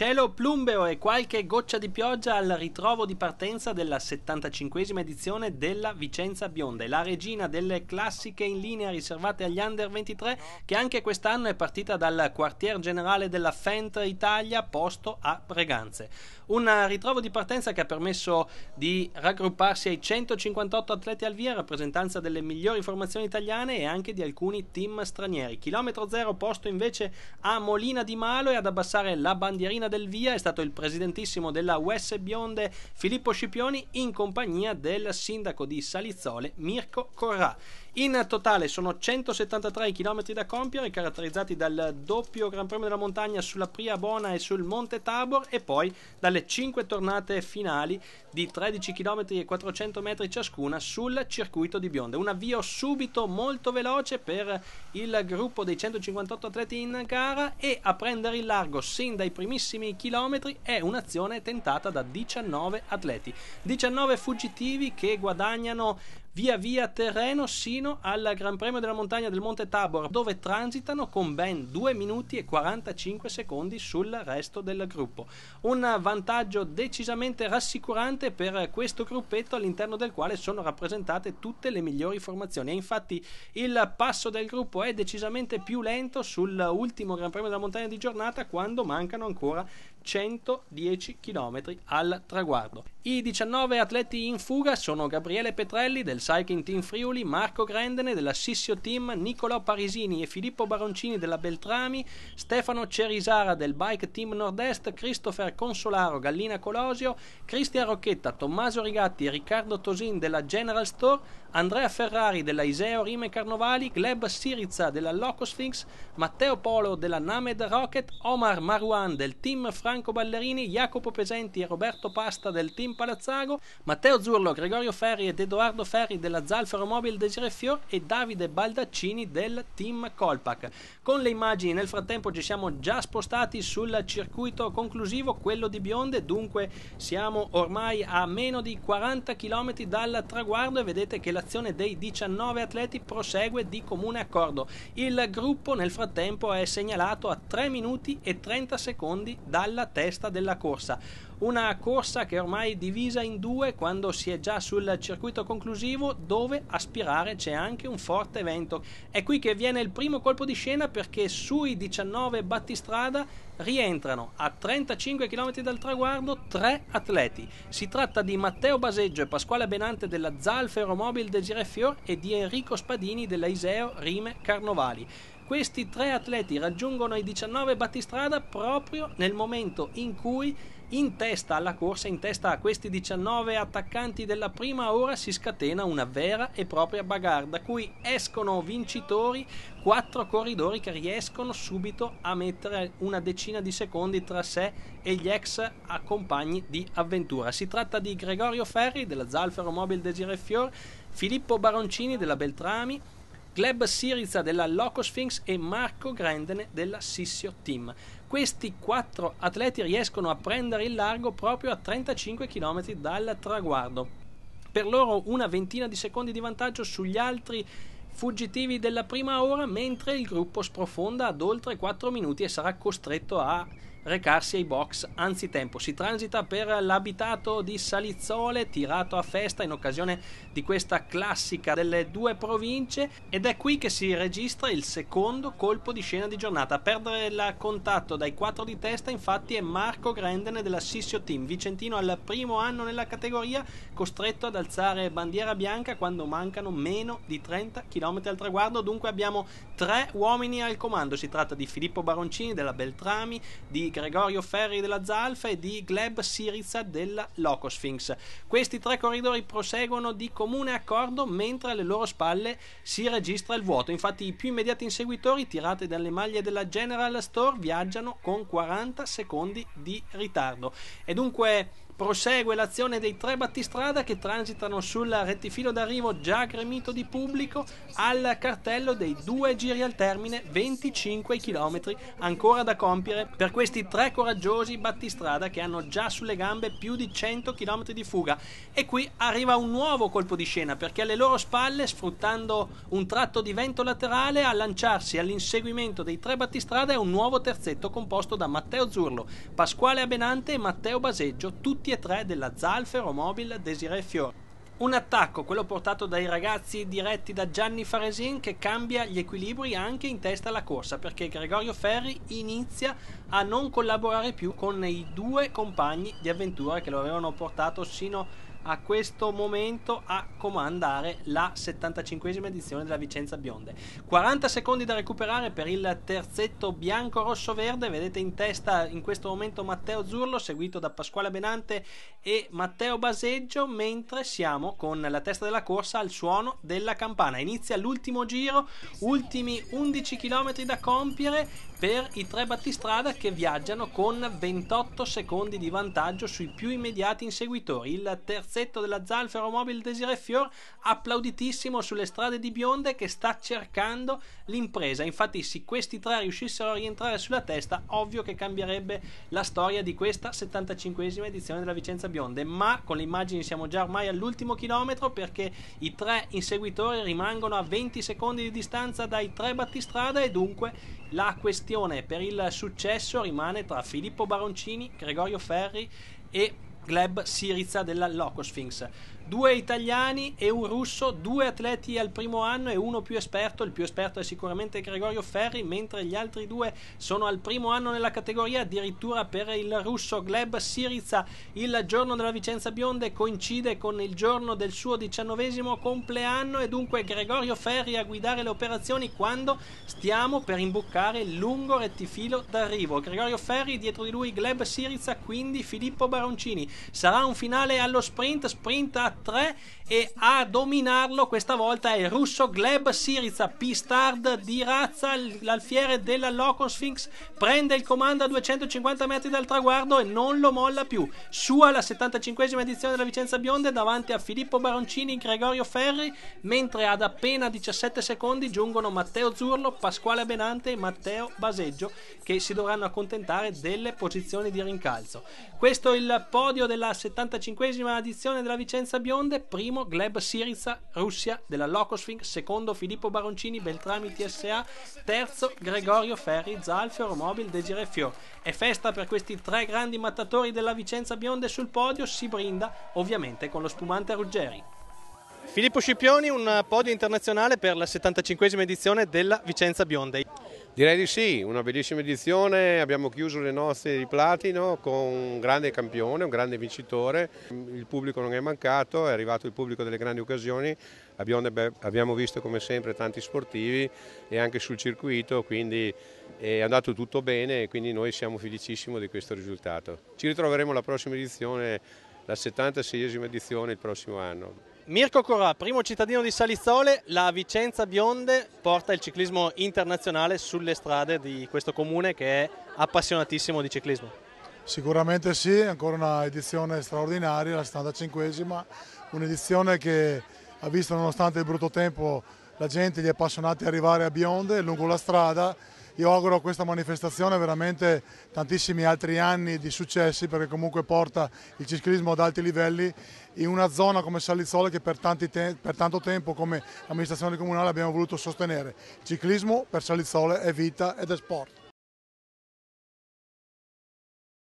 Cielo plumbeo e qualche goccia di pioggia al ritrovo di partenza della 75 edizione della Vicenza Bionda. la regina delle classiche in linea riservate agli under 23 che anche quest'anno è partita dal quartier generale della Fent Italia posto a Breganze. Un ritrovo di partenza che ha permesso di raggrupparsi ai 158 atleti al via, rappresentanza delle migliori formazioni italiane e anche di alcuni team stranieri. Chilometro zero posto invece a Molina di Malo e ad abbassare la bandierina Andrea Del Via è stato il presidentissimo della US Bionde Filippo Scipioni in compagnia del sindaco di Salizzole Mirko Corrà. In totale sono 173 km da compiere, caratterizzati dal doppio Gran Premio della Montagna sulla Priabona e sul Monte Tabor e poi dalle 5 tornate finali di 13 km e 400 metri ciascuna sul circuito di Bionde. Un avvio subito molto veloce per il gruppo dei 158 atleti in gara e a prendere il largo sin dai primissimi chilometri è un'azione tentata da 19 atleti. 19 fuggitivi che guadagnano via via terreno sino al Gran Premio della Montagna del Monte Tabor, dove transitano con ben 2 minuti e 45 secondi sul resto del gruppo. Un vantaggio decisamente rassicurante per questo gruppetto all'interno del quale sono rappresentate tutte le migliori formazioni. E infatti il passo del gruppo è decisamente più lento sull'ultimo Gran Premio della Montagna di giornata quando mancano ancora 110 km al traguardo. I 19 atleti in fuga sono Gabriele Petrelli del del Cycling Team Friuli, Marco Grendene della Sissio Team, Nicolò Parisini e Filippo Baroncini della Beltrami, Stefano Cerisara del Bike Team Nord-Est, Christopher Consolaro, Gallina Colosio, Cristian Rocchetta, Tommaso Rigatti, e Riccardo Tosin della General Store, Andrea Ferrari della Iseo Rime Carnovali, Gleb Sirizza della Loco Sphinx, Matteo Polo della Named Rocket, Omar Maruan del team Franco Ballerini, Jacopo Pesenti e Roberto Pasta del team Palazzago, Matteo Zurlo, Gregorio Ferri ed Edoardo Ferri titolari della Zalfero Mobile Desiree Fior e Davide Baldaccini del team Colpac. Con le immagini nel frattempo ci siamo già spostati sul circuito conclusivo, quello di Bionde, dunque siamo ormai a meno di 40 km dal traguardo e vedete che l'azione dei 19 atleti prosegue di comune accordo. Il gruppo nel frattempo è segnalato a 3 minuti e 30 secondi dalla testa della corsa una corsa che ormai è divisa in due quando si è già sul circuito conclusivo dove aspirare c'è anche un forte vento. È qui che viene il primo colpo di scena perché sui 19 battistrada rientrano a 35 km dal traguardo tre atleti. Si tratta di Matteo Baseggio e Pasquale Benante della ZAL Ferromobile del Girefior e di Enrico Spadini della Iseo Rime Carnovali. Questi tre atleti raggiungono i 19 battistrada proprio nel momento in cui in testa alla corsa, in testa a questi 19 attaccanti della prima ora si scatena una vera e propria bagarre da cui escono vincitori quattro corridori che riescono subito a mettere una decina decina di secondi tra sé e gli ex compagni di avventura. Si tratta di Gregorio Ferri della Zalfero Mobile Desire Fior, Filippo Baroncini della Beltrami, Gleb Siriza della Loco Sphinx e Marco Grendene della Sissio Team. Questi quattro atleti riescono a prendere il largo proprio a 35 km dal traguardo. Per loro una ventina di secondi di vantaggio sugli altri fuggitivi della prima ora mentre il gruppo sprofonda ad oltre 4 minuti e sarà costretto a recarsi ai box anzitempo. Si transita per l'abitato di Salizzole, tirato a festa in occasione di questa classica delle due province ed è qui che si registra il secondo colpo di scena di giornata. A perdere il contatto dai quattro di testa infatti è Marco Grendene della Sissio Team, vicentino al primo anno nella categoria, costretto ad alzare bandiera bianca quando mancano meno di 30 km al traguardo, dunque abbiamo tre uomini al comando. Si tratta di Filippo Baroncini della Beltrami, di Gregorio Ferri della Zalfa e di Gleb Siriza della Locosphinx. Questi tre corridori proseguono di comune accordo mentre alle loro spalle si registra il vuoto. Infatti i più immediati inseguitori tirati dalle maglie della General Store viaggiano con 40 secondi di ritardo. E dunque Prosegue l'azione dei tre battistrada che transitano sul rettifilo d'arrivo già gremito di pubblico al cartello dei due giri al termine, 25 km ancora da compiere per questi tre coraggiosi battistrada che hanno già sulle gambe più di 100 km di fuga. E qui arriva un nuovo colpo di scena perché alle loro spalle, sfruttando un tratto di vento laterale, a lanciarsi all'inseguimento dei tre battistrada è un nuovo terzetto composto da Matteo Zurlo, Pasquale Abenante e Matteo Baseggio, tutti tutti e tre della Zalfero Mobile Desiree Fior. Un attacco, quello portato dai ragazzi diretti da Gianni Faresin, che cambia gli equilibri anche in testa alla corsa, perché Gregorio Ferri inizia a non collaborare più con i due compagni di avventura che lo avevano portato sino a a questo momento a comandare la 75esima edizione della Vicenza Bionde. 40 secondi da recuperare per il terzetto bianco-rosso-verde, vedete in testa in questo momento Matteo Zurlo seguito da Pasquale Benante e Matteo Baseggio, mentre siamo con la testa della corsa al suono della campana. Inizia l'ultimo giro, ultimi 11 km da compiere per i tre battistrada che viaggiano con 28 secondi di vantaggio sui più immediati inseguitori. Il terzetto pezzetto della Zalfero Mobile Desire Fior applauditissimo sulle strade di Bionde che sta cercando l'impresa. Infatti se questi tre riuscissero a rientrare sulla testa, ovvio che cambierebbe la storia di questa 75esima edizione della Vicenza Bionde, ma con le immagini siamo già ormai all'ultimo chilometro perché i tre inseguitori rimangono a 20 secondi di distanza dai tre battistrada e dunque la questione per il successo rimane tra Filippo Baroncini, Gregorio Ferri e Gleb Siriza della Locosphinx. Due italiani e un russo, due atleti al primo anno e uno più esperto. Il più esperto è sicuramente Gregorio Ferri, mentre gli altri due sono al primo anno nella categoria. Addirittura per il russo Gleb Siriza, il giorno della Vicenza Bionde coincide con il giorno del suo diciannovesimo compleanno e dunque Gregorio Ferri a guidare le operazioni quando stiamo per imboccare il lungo rettifilo d'arrivo. Gregorio Ferri dietro di lui Gleb Siriza, quindi Filippo Baroncini. Sarà un finale allo sprint, sprint a 3 e a dominarlo questa volta è il russo Gleb Siriza, Pistard di razza, l'alfiere della Loco Sphinx, prende il comando a 250 metri dal traguardo e non lo molla più. Sua la 75esima edizione della Vicenza Bionde davanti a Filippo Baroncini e Gregorio Ferri, mentre ad appena 17 secondi giungono Matteo Zurlo, Pasquale Benante e Matteo Baseggio che si dovranno accontentare delle posizioni di rincalzo. Questo è il podio della 75 edizione della Vicenza Bionde, primo Gleb Siriza Russia della Locosfink, secondo Filippo Baroncini Beltrami TSA, terzo Gregorio Ferri Zalfio Automobile Desire Fior. È festa per questi tre grandi mattatori della Vicenza Bionde sul podio, si brinda ovviamente con lo spumante Ruggeri. Filippo Scipioni, un podio internazionale per la 75esima edizione della Vicenza Biondi. Direi di sì, una bellissima edizione, abbiamo chiuso le nozze di platino con un grande campione, un grande vincitore, il pubblico non è mancato, è arrivato il pubblico delle grandi occasioni, abbiamo visto come sempre tanti sportivi e anche sul circuito, quindi è andato tutto bene e quindi noi siamo felicissimi di questo risultato. Ci ritroveremo la prossima edizione, la 76esima edizione il prossimo anno. Mirko Corà, primo cittadino di Salizzole, la Vicenza Bionde porta il ciclismo internazionale sulle strade di questo comune che è appassionatissimo di ciclismo. Sicuramente sì, ancora una edizione straordinaria, la 75esima, un'edizione che ha visto nonostante il brutto tempo la gente, gli appassionati arrivare a Bionde lungo la strada io auguro a questa manifestazione veramente tantissimi altri anni di successi perché comunque porta il ciclismo ad alti livelli in una zona come Salizzole che per, te per tanto tempo come amministrazione comunale abbiamo voluto sostenere. Il ciclismo per Salizzole è vita ed è sport.